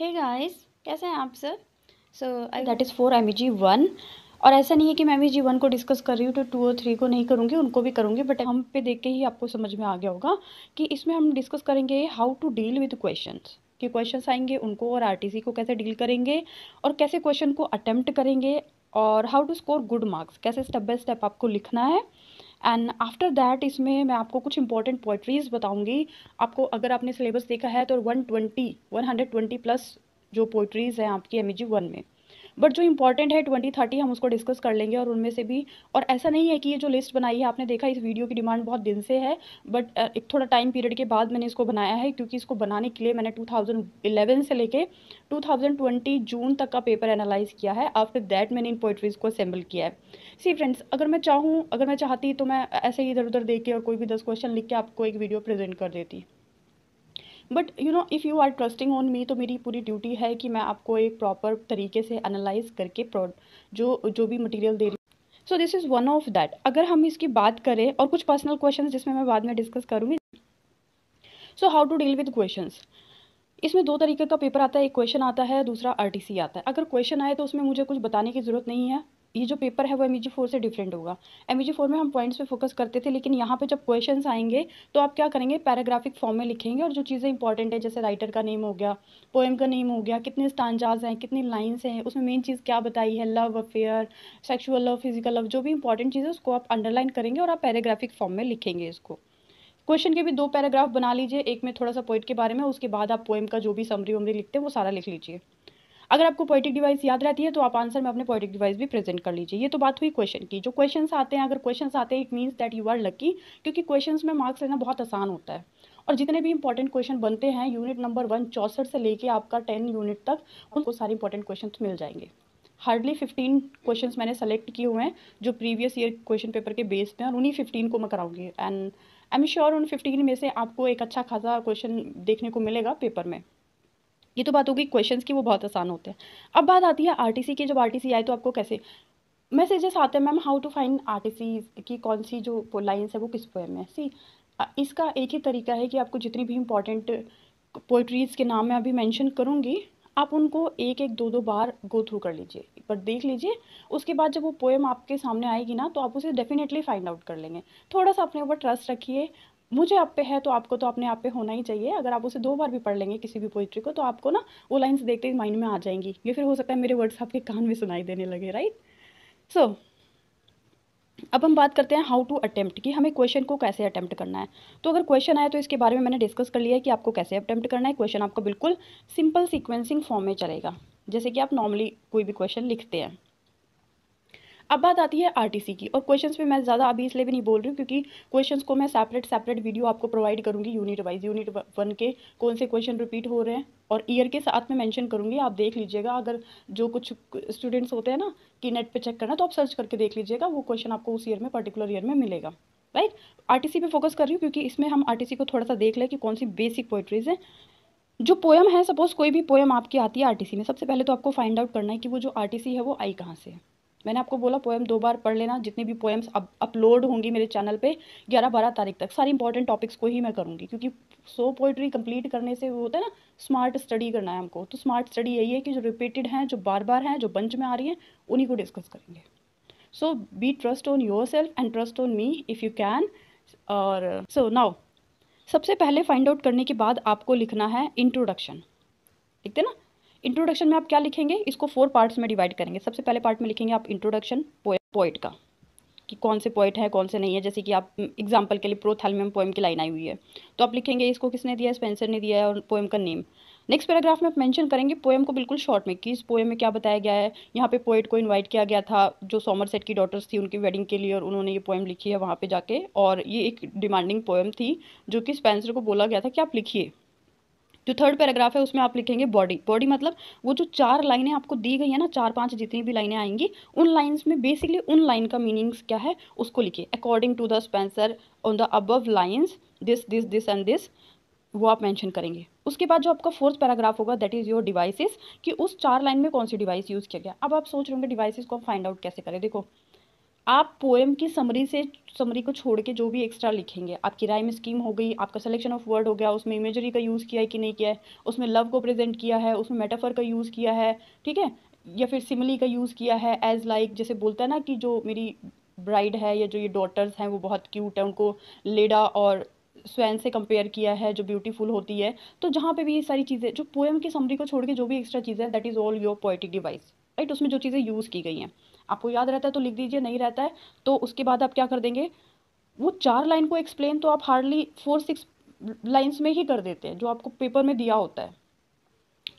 Hey guys कैसे हैं आप sir so I that is four M E G one और ऐसा नहीं है कि मैं एम ई जी वन को डिस्कस कर रही हूँ तो टू और थ्री को नहीं करूँगी उनको भी करूँगी बट हम पे देख के ही आपको समझ में आ गया होगा कि इसमें हम डिस्कस करेंगे how to deal with question कि क्वेश्चन आएंगे उनको और सी को कैसे डील करेंगे और कैसे क्वेश्चन को अटैम्प्ट करेंगे और how to score good marks कैसे स्टेप बाय स्टेप आपको लिखना है एंड आफ्टर दैट इसमें मैं आपको कुछ इंपॉर्टेंट पोइट्रीज़ बताऊँगी आपको अगर आपने सिलेबस देखा है तो one twenty one hundred twenty plus जो पोइट्रीज़ हैं आपकी एम ई जी वन में बट जो इंपॉर्टेंट है ट्वेंटी थर्टी हम उसको डिस्कस कर लेंगे और उनमें से भी और ऐसा नहीं है कि ये जो लिस्ट बनाई है आपने देखा इस वीडियो की डिमांड बहुत दिन से है बट एक थोड़ा टाइम पीरियड के बाद मैंने इसको बनाया है क्योंकि इसको बनाने के लिए मैंने टू से लेके टू जून तक का पेपर एनालाइज किया है आफ्टर दैट मैंने इन पोइट्रीज़ को असेंबल किया है सी फ्रेंड्स अगर मैं चाहूँ अगर मैं चाहती तो मैं ऐसे ही इधर उधर देख के और कोई भी दस क्वेश्चन लिख के आपको एक वीडियो प्रेजेंट कर देती but you know if you are trusting on me तो मेरी पूरी ड्यूटी है कि मैं आपको एक प्रॉपर तरीके से एनालाइज करके जो जो भी मटेरियल दे रही so this is one of that अगर हम इसकी बात करें और कुछ पर्सनल क्वेश्चन जिसमें मैं बाद में डिस्कस करूँगी so how to deal with question इसमें दो तरीके का पेपर आता है एक क्वेश्चन आता है दूसरा आर आता है अगर क्वेश्चन आए तो उसमें मुझे कुछ बताने की ज़रूरत नहीं है ये जो पेपर है वो एम फोर e से डिफरेंट होगा एम फोर e में हम पॉइंट्स पे फोकस करते थे लेकिन यहाँ पे जब क्वेश्चंस आएंगे तो आप क्या करेंगे पैराग्राफिक फॉर्म में लिखेंगे और जो चीज़ें इंपॉर्टेंट है जैसे राइटर का नेम हो गया पोएम का नेम हो गया कितने स्टांजाज हैं कितनी लाइन्स हैं उसमें मेन चीज़ क्या बताई है love affair sexual love physical love जो भी इंपॉर्टेंट चीज़ है उसको आप अंडरलाइन करेंगे और आप पैराग्राफिक फॉर्म में लिखेंगे इसको क्वेश्चन के भी दो पैराग्राफ बना लीजिए एक में थोड़ा सा पोइट के बारे में उसके बाद आप पोएम का जो भी समरी वमरी लिखते हैं वो सारा लिख लीजिए अगर आपको पोइटिक डिवाइस याद रहती है तो आप आंसर में अपने पोइटिक डिवाइस भी प्रेजेंट कर लीजिए ये तो बात हुई क्वेश्चन की जो क्वेश्चन आते हैं अगर क्वेश्चन आते हैं it means that you are lucky क्योंकि क्वेश्चन में मार्क्स लेना बहुत आसान होता है और जितने भी इंपॉर्टेंट क्वेश्चन बनते हैं यूनिट नंबर वन चौसठ से लेके आपका टेन यूनिट तक उनको सारे इंपॉर्टेंट क्वेश्चन मिल जाएंगे हार्डली फिफ्टीन क्वेश्चन मैंने सेलेक्ट किए हुए हैं जो प्रीवियस ईयर क्वेश्चन पेपर के बेस पे हैं और उन्हीं फिफ्टीन को मैं कराऊंगी एंड आई एम श्योर उन फिफ्टीन में से आपको एक अच्छा खासा क्वेश्चन देखने को मिलेगा पेपर में ये तो बात होगी क्वेश्चंस की वो बहुत आसान होते हैं अब बात आती है आरटीसी की जब आरटीसी आए तो आपको कैसे मैसेजेस आते हैं ma'am how to find RTC की कौन सी जो लाइन्स है वो किस पोएम है सी इसका एक ही तरीका है कि आपको जितनी भी इम्पोर्टेंट पोइट्रीज़ के नाम मैं अभी मैंशन करूँगी आप उनको एक एक दो दो बार गो थ्रू कर लीजिए एक बार देख लीजिए उसके बाद जब वो पोएम आपके सामने आएगी ना तो आप उसे डेफिनेटली फाइंड आउट कर लेंगे थोड़ा सा अपने ऊपर ट्रस्ट रखिए मुझे आप पे है तो आपको तो अपने आप पे होना ही चाहिए अगर आप उसे दो बार भी पढ़ लेंगे किसी भी पोइट्री को तो आपको ना वो लाइन्स देखते ही माइंड में आ जाएंगी या फिर हो सकता है मेरे वर्ड्स आपके कान में सुनाई देने लगे राइट सो so, अब हम बात करते हैं हाउ टू अटैम्प्ट कि हमें क्वेश्चन को कैसे अटैम्प्ट करना है तो अगर क्वेश्चन आया तो इसके बारे में मैंने डिस्कस कर लिया है कि आपको कैसे अटैम्प्ट करना है क्वेश्चन आपका बिल्कुल सिंपल सिक्वेंसिंग फॉर्म में चलेगा जैसे कि आप नॉर्मली कोई भी क्वेश्चन लिखते हैं अब बात आती है आरटीसी की और क्वेश्चंस पे मैं ज़्यादा अभी इसलिए भी नहीं बोल रही हूँ क्योंकि क्वेश्चंस को मैं सेपरेट सेपरेट वीडियो आपको प्रोवाइड करूँगी यूनिट वाइज यूनिट वन के कौन से क्वेश्चन रिपीट हो रहे हैं और ईयर के साथ में मेंशन करूँगी आप देख लीजिएगा अगर जो कुछ स्टूडेंट्स होते हैं ना कि नेट पर चेक करना तो आप सर्च करके देख लीजिएगा वो क्वेश्चन आपको उस ईयर में पर्टिकुलर ईयर में मिलेगा राइट आरटीसी पे फोकस कर रही हूँ क्योंकि इसमें हम आर को थोड़ा सा देख लें कि कौन सी बेसिक पोइट्रीज़ हैं जो पोएम है सपोज़ कोई भी पोएम आपकी आती है आर में सबसे पहले तो आपको फाइंड आउट करना है कि वो जो आर है वो आई कहाँ से है मैंने आपको बोला पोएम दो बार पढ़ लेना जितनी भी पोएम्स अब अपलोड होंगी मेरे चैनल पे 11-12 तारीख तक सारी इंपॉर्टेंट टॉपिक्स को ही मैं करूँगी क्योंकि सो पोइट्री कंप्लीट करने से वो होता है ना स्मार्ट स्टडी करना है हमको तो स्मार्ट स्टडी यही है कि जो रिपीटेड हैं जो बार बार हैं जो बंच में आ रही हैं उन्हीं को डिस्कस करेंगे so be trust on yourself and trust on me if you can और सो नाउ सबसे पहले फाइंड आउट करने के बाद आपको लिखना है इंट्रोडक्शन लिखते ना इंट्रोडक्शन में आप क्या लिखेंगे इसको फोर पार्ट्स में डिवाइड करेंगे सबसे पहले पार्ट में लिखेंगे आप इंट्रोडक्शन पोइट का कि कौन से पोइट है कौन से नहीं है जैसे कि आप एग्जाम्पल के लिए प्रोथेलमियम पोएम की लाइन आई हुई है तो आप लिखेंगे इसको किसने दिया है स्पेंसर ने दिया है और पोएम का नेम नेक्स्ट पैराग्राफ में आप मेंशन करेंगे पोएम को बिल्कुल शॉर्ट में कि इस पोएम में क्या बताया गया है यहाँ पे पोइट को इनवाइट किया गया था जो सेट की डॉटर्स थी उनकी वेडिंग के लिए और उन्होंने ये पोएम लिखी है वहाँ पे जाके और ये एक डिमांडिंग पोएम थी जो कि स्पेंसर को बोला गया था कि आप लिखिए जो थर्ड पैराग्राफ है उसमें आप लिखेंगे बॉडी बॉडी मतलब वो जो चार लाइनें आपको दी गई है ना चार पांच जितनी भी लाइनें आएंगी उन लाइन्स में बेसिकली उन लाइन का मीनिंग्स क्या है उसको लिखिए according to the Spenser on the above lines this this this and this वो आप मेंशन करेंगे उसके बाद जो आपका फोर्थ पैराग्राफ होगा दैट इज़ योर डिवाइसेस कि उस चार लाइन में कौन सी डिवाइस यूज़ किया गया अब आप सोच रहे होंगे डिवाइसेस को फाइंड आउट कैसे करें देखो आप पोएम की समरी से समरी को छोड़ के जो भी एक्स्ट्रा लिखेंगे आपकी राइम स्कीम हो गई आपका सिलेक्शन ऑफ वर्ड हो गया उसमें इमेजरी का यूज़ किया है कि नहीं किया है उसमें लव को प्रेजेंट किया है उसमें मेटाफर का यूज़ किया है ठीक है या फिर सिमली का यूज़ किया है एज लाइक like, जैसे बोलता है ना कि जो मेरी ब्राइड है या जो ये डॉटर्स हैं वो बहुत क्यूट है उनको लेडा और स्वैन से कंपेयर किया है जो ब्यूटीफुल होती है तो जहाँ पे भी ये सारी चीज़ें जो पोएम की समरी को छोड़ के जो भी एक्स्ट्रा चीज़ें हैं that is all your poetic device right उसमें जो चीज़ें यूज़ की गई हैं आपको याद रहता है तो लिख दीजिए नहीं रहता है तो उसके बाद आप क्या कर देंगे वो चार लाइन को एक्सप्लेन तो आप हार्डली फोर सिक्स लाइन्स में ही कर देते हैं जो आपको पेपर में दिया होता है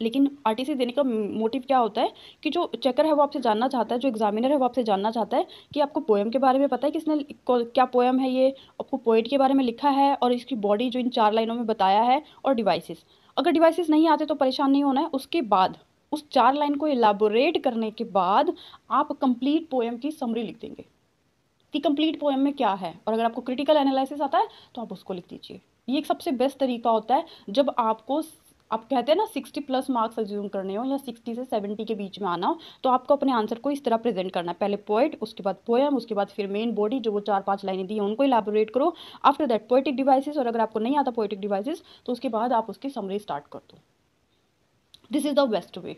लेकिन आर देने का मोटिव क्या होता है कि जो चेकर है वो आपसे जानना चाहता है जो एग्जामिनर है वो आपसे जानना चाहता है कि आपको पोएम के बारे में पता है किसने क्या पोएम है ये आपको पोइट के बारे में लिखा है और इसकी बॉडी जो इन चार लाइनों में बताया है और डिवाइसेस अगर डिवाइसेस नहीं आते तो परेशान नहीं होना है उसके बाद उस चार लाइन को इलाबोरेट करने के बाद आप कंप्लीट पोएम की समरी लिख देंगे कि कंप्लीट पोएम में क्या है और अगर आपको क्रिटिकल एनालिसिस आता है तो आप उसको लिख दीजिए ये एक सबसे बेस्ट तरीका होता है जब आपको आप कहते हैं ना सिक्सटी प्लस मार्क्स एज्यूम करने हो या सिक्सटी से सेवेंटी के बीच में आना हो तो आपको अपने आंसर को इस तरह प्रेजेंट करना है पहले पोइट उसके बाद पोएम उसके बाद फिर मेन बॉडी जो वो चार पांच लाइनें दी हैं उनको इलाबोरेट करो आफ्टर दैट पोइटिक डिवाइसेस और अगर आपको नहीं आता पोइटिक डिवाइसेस तो उसके बाद आप उसकी समरी स्टार्ट कर दो this is the best way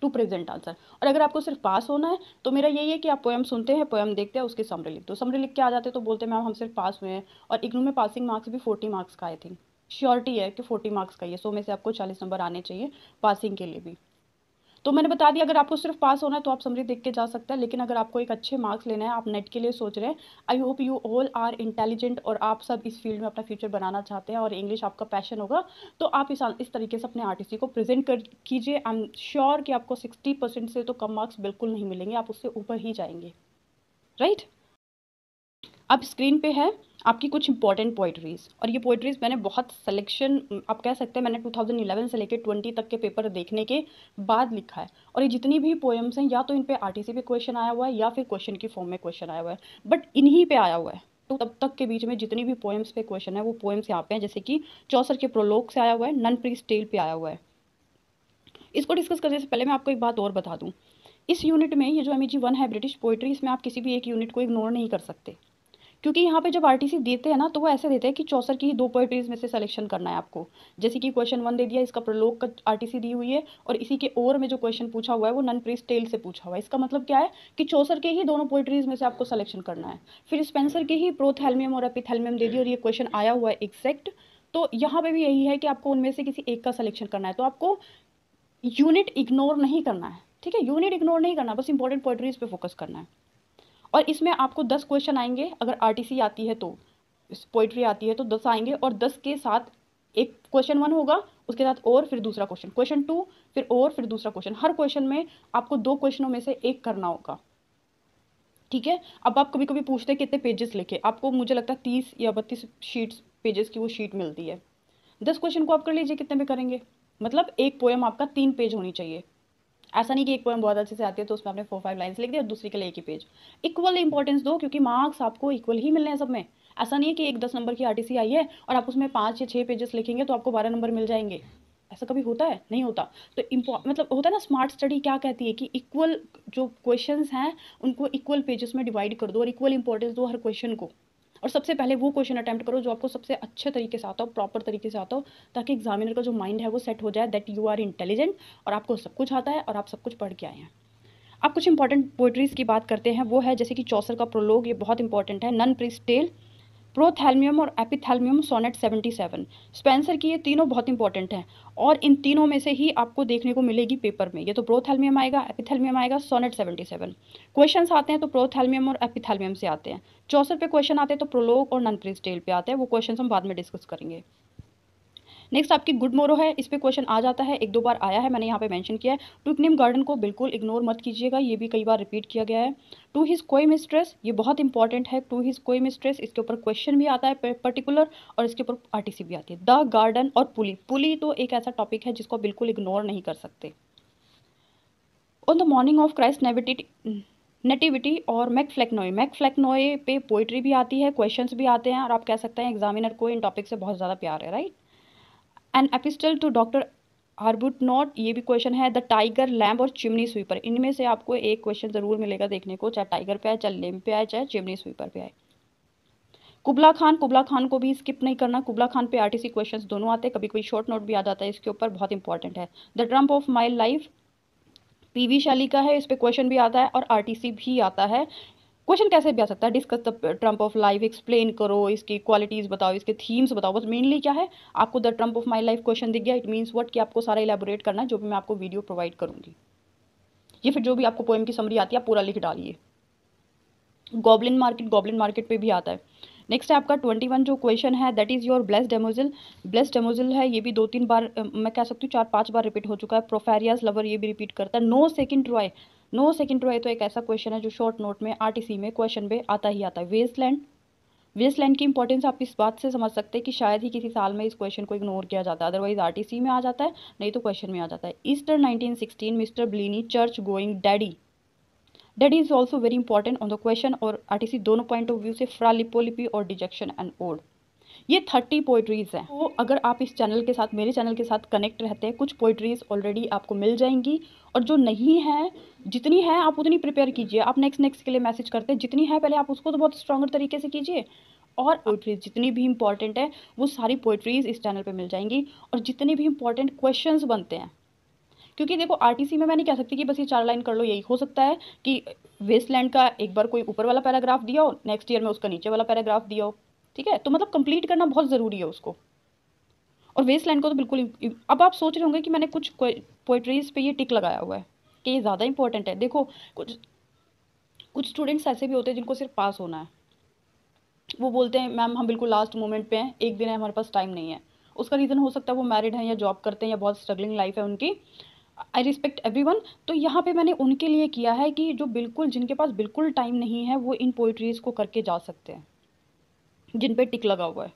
to present answer और अगर आपको सिर्फ पास होना है तो मेरा यही है कि आप पोएम सुनते हैं पोएम देखते हैं उसके समरी लिख दो समरे लिख के आ जाते तो बोलते मैम हम सिर्फ पास हुए हैं और इग्नू में पासिंग मार्क्स भी फोर्टी मार्क्स का आई थिंक श्योरिटी है कि फोर्टी मार्क्स का ही है सो में से आपको चालीस नंबर आने चाहिए पासिंग के लिए भी तो मैंने बता दिया अगर आपको सिर्फ पास होना है तो आप समरी देख के जा सकते हैं लेकिन अगर आपको एक अच्छे मार्क्स लेना है आप नेट के लिए सोच रहे हैं I hope you all are intelligent और आप सब इस फील्ड में अपना फ्यूचर बनाना चाहते हैं और इंग्लिश आपका पैशन होगा तो आप इस इस तरीके से अपने आर को प्रेजेंट कर कीजिए आई एम श्योर कि आपको सिक्सटी परसेंट से तो कम मार्क्स बिल्कुल नहीं मिलेंगे आप उससे ऊपर ही जाएंगे राइट right? अब स्क्रीन पे है आपकी कुछ इंपॉर्टेंट पोइट्रीज़ और ये पोइट्रीज़ मैंने बहुत सिलेक्शन आप कह सकते हैं मैंने 2011 से लेकर 20 तक के पेपर देखने के बाद लिखा है और ये जितनी भी पोएम्स हैं या तो इन पे आरटीसी पे क्वेश्चन आया हुआ है या फिर क्वेश्चन की फॉर्म में क्वेश्चन आया हुआ है बट इन्हीं पर आया हुआ है तो तब तक के बीच में जितनी भी पोएम्स पे क्वेश्चन है वो पोएम्स यहाँ पे हैं जैसे कि चौसर के प्रोलोक से आया हुआ है नन प्री स्टेल पर आया हुआ है इसको डिस्कस करने से पहले मैं आपको एक बात और बता दूँ इस यूनिट में ये जो एम वन है ब्रिटिश पोइट्री इसमें आप किसी भी एक यूनिट को इग्नोर नहीं कर सकते क्योंकि यहाँ पे जब आरटीसी देते हैं ना तो वो ऐसे देते हैं कि चौसर की दो पोइट्रीज में से सिलेक्शन करना है आपको जैसे कि क्वेश्चन वन दे दिया इसका प्रलोक का आरटीसी दी हुई है और इसी के ओवर में जो क्वेश्चन पूछा हुआ है वो नन प्रीस टेल से पूछा हुआ है इसका मतलब क्या है कि चौसर के ही दोनों पोइट्रीज में से आपको सिलेक्शन करना है फिर स्पेंसर के ही प्रोथेलमियम और एपिथेलमियम दे दिया और ये क्वेश्चन आया हुआ है एक्सैक्ट तो यहाँ पे भी यही है कि आपको उनमें से किसी एक का सिलेक्शन करना है तो आपको यूनिट इग्नोर नहीं करना है ठीक है यूनिट इग्नोर नहीं करना बस इंपॉर्टेंट पोइट्रीज पे फोकस करना है और इसमें आपको दस क्वेश्चन आएंगे अगर आर आती है तो पोइट्री आती है तो दस आएंगे और दस के साथ एक क्वेश्चन वन होगा उसके साथ और फिर दूसरा क्वेश्चन क्वेश्चन टू फिर और फिर दूसरा क्वेश्चन हर क्वेश्चन में आपको दो क्वेश्चनों में से एक करना होगा ठीक है अब आप कभी कभी पूछते हैं कितने पेजेस लिखे आपको मुझे लगता है तीस या बत्तीस शीट्स पेजेस की वो शीट मिलती है दस क्वेश्चन को आप कर लीजिए कितने में करेंगे मतलब एक पोएम आपका तीन पेज होनी चाहिए ऐसा नहीं कि एक पोएम बहुत अच्छे से आती है तो उसमें आपने फोर फाइव लाइन्स लिख दी और दूसरी के लिए एक ही पेज इक्वल इंपॉर्टेंस दो क्योंकि मार्क्स आपको इक्वल ही मिलने हैं सब में ऐसा नहीं है कि एक दस नंबर की सी आई है और आप उसमें पाँच या छः पेजेस लिखेंगे तो आपको बारह नंबर मिल जाएंगे ऐसा कभी होता है नहीं होता तो इम्पॉ मतलब होता है ना स्मार्ट स्टडी क्या कहती है कि इक्वल जो क्वेश्चंस हैं उनको इक्वल पेजेस में डिवाइड कर दो और इक्वल इंपॉर्टेंस दो हर क्वेश्चन को और सबसे पहले वो क्वेश्चन अटैम्प्ट करो जो आपको सबसे अच्छे तरीके से आता हो प्रॉपर तरीके से आता हो ताकि एग्जामिनर का जो माइंड है वो सेट हो जाए दैट यू आर इंटेलिजेंट और आपको सब कुछ आता है और आप सब कुछ पढ़ के आए हैं आप कुछ इंपॉर्टेंट पोइट्रीज़ की बात करते हैं वो है जैसे कि चौसर का प्रोलोग ये बहुत इंपॉर्टेंट है नन प्रिस्टेल टेल प्रोथैल्मियम और एपिथैल्मियम सोनेट 77 स्पेंसर की ये तीनों बहुत इंपॉर्टेंट हैं और इन तीनों में से ही आपको देखने को मिलेगी पेपर में ये तो प्रोथैल्मियम आएगा एपिथैल्मियम आएगा सोनेट 77 क्वेश्चंस आते हैं तो प्रोथैल्मियम और एपिथैल्मियम से आते हैं चौसठ पे क्वेश्चन आते हैं तो प्रोलोग और नन प्रिस्टेल पे आते हैं वो क्वेश्चन हम बाद में डिस्कस करेंगे नेक्स्ट आपकी गुड मोरो है इस पर क्वेश्चन आ जाता है एक दो बार आया है मैंने यहाँ पे मेंशन किया है टुकनिम गार्डन को बिल्कुल इग्नोर मत कीजिएगा ये भी कई बार रिपीट किया गया है टू हिज कोई मिस्ट्रेस ये बहुत इंपॉर्टेंट है टू हिज कोई मिस्ट्रेस इसके ऊपर क्वेश्चन भी आता है पर्टिकुलर और इसके ऊपर आरटीसी भी आती है द गार्डन और पुली पुली तो एक ऐसा टॉपिक है जिसको बिल्कुल इग्नोर नहीं कर सकते on the morning of Christ nativity nativity और मैक फ्लैकनोए मैक फ्लैकनोए पे पोइट्री भी आती है क्वेश्चंस भी आते हैं और आप कह सकते हैं एग्जामिनर को इन टॉपिक से बहुत ज़्यादा प्यार है right an epistle to doctor Arbuthnot ये भी क्वेश्चन है द टाइगर लैम्प और चिमनी स्वीपर इनमें से आपको एक क्वेश्चन ज़रूर मिलेगा देखने को चाहे टाइगर पे आए चाहे लैम्प पे आए चाहे चिमनी स्वीपर पे आए कुबला खान कुबला खान को भी स्किप नहीं करना कुबला खान पे आरटीसी क्वेश्चंस दोनों आते हैं कभी कभी शॉर्ट नोट भी आ जाता है इसके ऊपर बहुत इंपॉर्टेंट है the triumph of my life V Shelley का है इस पर क्वेश्चन भी आता है और आरटीसी भी आता है क्वेश्चन कैसे भी आ सकता है discuss the triumph of life explain करो इसकी क्वालिटीज़ बताओ इसके थीम्स बताओ बस मेनली क्या है आपको the triumph of my life question दिख गया इट मीन्स वट कि आपको सारा इलेबोरेट करना है जो भी मैं आपको वीडियो प्रोवाइड करूँगी ये फिर जो भी आपको पोएम की समरी आती है आप पूरा लिख डालिए गॉबलिन मार्केट गॉबलिन मार्केट पे भी आता है नेक्स्ट है आपका ट्वेंटी वन जो क्वेश्चन है that is your blessed damozel blessed damozel है ये भी दो तीन बार मैं कह सकती हूँ चार पांच बार रिपीट हो चुका है प्रोफेरियाज लवर ये भी रिपीट करता है no second Troy no second to तो एक ऐसा क्वेश्चन है जो शॉर्ट नोट में आरटीसी में क्वेश्चन में आता ही आता है वेस्टलैंड वेस्टलैंड की इंपॉर्टेंस आप इस बात से समझ सकते हैं कि शायद ही किसी साल में इस क्वेश्चन को इग्नोर किया जाता है अदरवाइज आरटीसी में आ जाता है नहीं तो क्वेश्चन में आ जाता है Easter 1916 Mister Bleaney church going daddy daddy is also very important on the question और आरटीसी दोनों पॉइंट ऑफ व्यू से फ्रालिपोलिपी और डिजेक्शन एंड ओड ये थर्टी पोइट्रीज़ हैं तो अगर आप इस चैनल के साथ मेरे चैनल के साथ कनेक्ट रहते हैं कुछ पोइट्रीज़ ऑलरेडी आपको मिल जाएंगी और जो नहीं है जितनी है आप उतनी प्रिपेयर कीजिए आप नेक्स्ट नेक्स्ट के लिए मैसेज करते हैं जितनी है पहले आप उसको तो बहुत स्ट्रॉगर तरीके से कीजिए और पोइट्रीज जितनी भी इंपॉर्टेंट है वो सारी पोइट्रीज़ इस चैनल पर मिल जाएंगी और जितने भी इंपॉर्टेंट क्वेश्चन बनते हैं क्योंकि देखो आरटीसी में मैं नहीं कह सकती कि बस ये चार लाइन कर लो यही हो सकता है कि वेस्टलैंड का एक बार कोई ऊपर वाला पैराग्राफ दिया हो नेक्स्ट ईयर में उसका नीचे वाला पैराग्राफ दिया हो ठीक है तो मतलब कंप्लीट करना बहुत ज़रूरी है उसको और वेस्ट लैंड को तो बिल्कुल अब आप सोच रहे होंगे कि मैंने कुछ पोइट्रीज़ पे ये टिक लगाया हुआ है कि ये ज़्यादा इंपॉर्टेंट है देखो कुछ कुछ स्टूडेंट्स ऐसे भी होते हैं जिनको सिर्फ पास होना है वो बोलते हैं मैम हम बिल्कुल लास्ट मोमेंट पे हैं एक दिन है हमारे पास टाइम नहीं है उसका रीज़न हो सकता है वो मैरिड हैं या जॉब करते हैं या बहुत स्ट्रगलिंग लाइफ है उनकी आई रिस्पेक्ट एवरी वन तो यहाँ पे मैंने उनके लिए किया है कि जो बिल्कुल जिनके पास बिल्कुल टाइम नहीं है वो इन पोइट्रीज़ को करके जा सकते हैं जिन पे टिक लगा हुआ है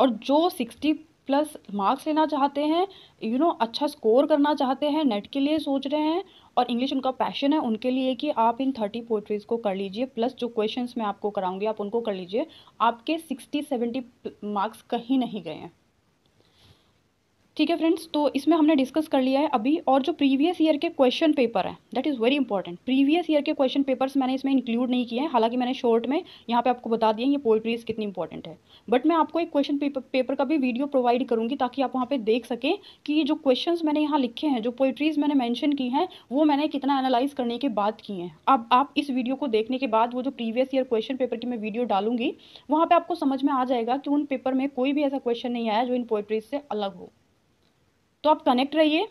और जो सिक्सटी प्लस मार्क्स लेना चाहते हैं यू नो अच्छा स्कोर करना चाहते हैं नेट के लिए सोच रहे हैं और इंग्लिश उनका पैशन है उनके लिए कि आप इन थर्टी पोइट्रीज़ को कर लीजिए प्लस जो क्वेश्चंस मैं आपको कराऊंगी आप उनको कर लीजिए आपके सिक्सटी सेवेंटी मार्क्स कहीं नहीं गए हैं ठीक है फ्रेंड्स तो इसमें हमने डिस्कस कर लिया है अभी और जो प्रीवियस ईयर के क्वेश्चन पेपर हैं that is very important previous year के क्वेश्चन पेपर्स मैंने इसमें इंक्लूड नहीं किए हैं हालांकि मैंने शॉर्ट में यहाँ पे आपको बता दिया ये पोल्ट्रीज कितनी इंपॉर्टेंट है बट मैं आपको एक क्वेश्चन पेपर पेपर का भी वीडियो प्रोवाइड करूँगी ताकि आप वहाँ पर देख सकें कि जो क्वेश्चन मैंने यहाँ लिखे हैं जो पोइट्रीज मैंने मैंशन की हैं वो मैंने कितना एनालाइज करने के बाद की हैं अब आप इस वीडियो को देखने के बाद वो जो प्रीवियस ईयर क्वेश्चन पेपर की मैं वीडियो डालूंगी वहाँ पर आपको समझ में आ जाएगा कि उन पेपर में कोई भी ऐसा क्वेश्चन नहीं आया जो इन पोइट्रीज से अलग हो तो आप कनेक्ट रहिए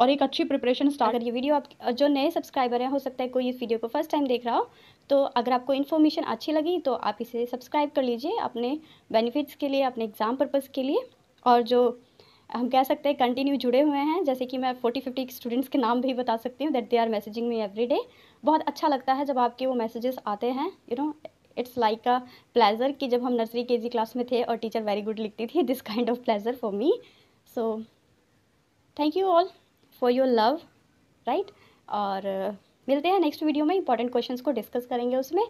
और एक अच्छी प्रिपरेशन स्टार्ट करिए वीडियो आप जो नए सब्सक्राइबर हैं हो सकता है कोई इस वीडियो को फर्स्ट टाइम देख रहा हो तो अगर आपको इन्फॉर्मेशन अच्छी लगी तो आप इसे सब्सक्राइब कर लीजिए अपने बेनिफिट्स के लिए अपने एग्ज़ाम पर्पज़ के लिए और जो हम कह सकते हैं कंटिन्यू जुड़े हुए हैं जैसे कि मैं फोर्टी फिफ्टी स्टूडेंट्स के नाम भी बता सकती हूँ that they are messaging me every day बहुत अच्छा लगता है जब आपके वो मैसेजेस आते हैं you know it's like a pleasure कि जब हम नर्सरी के क्लास में थे और टीचर वेरी गुड लिखती थी this kind of pleasure for me so thank you all for your love right और मिलते हैं नेक्स्ट वीडियो में इंपॉर्टेंट क्वेश्चंस को डिस्कस करेंगे उसमें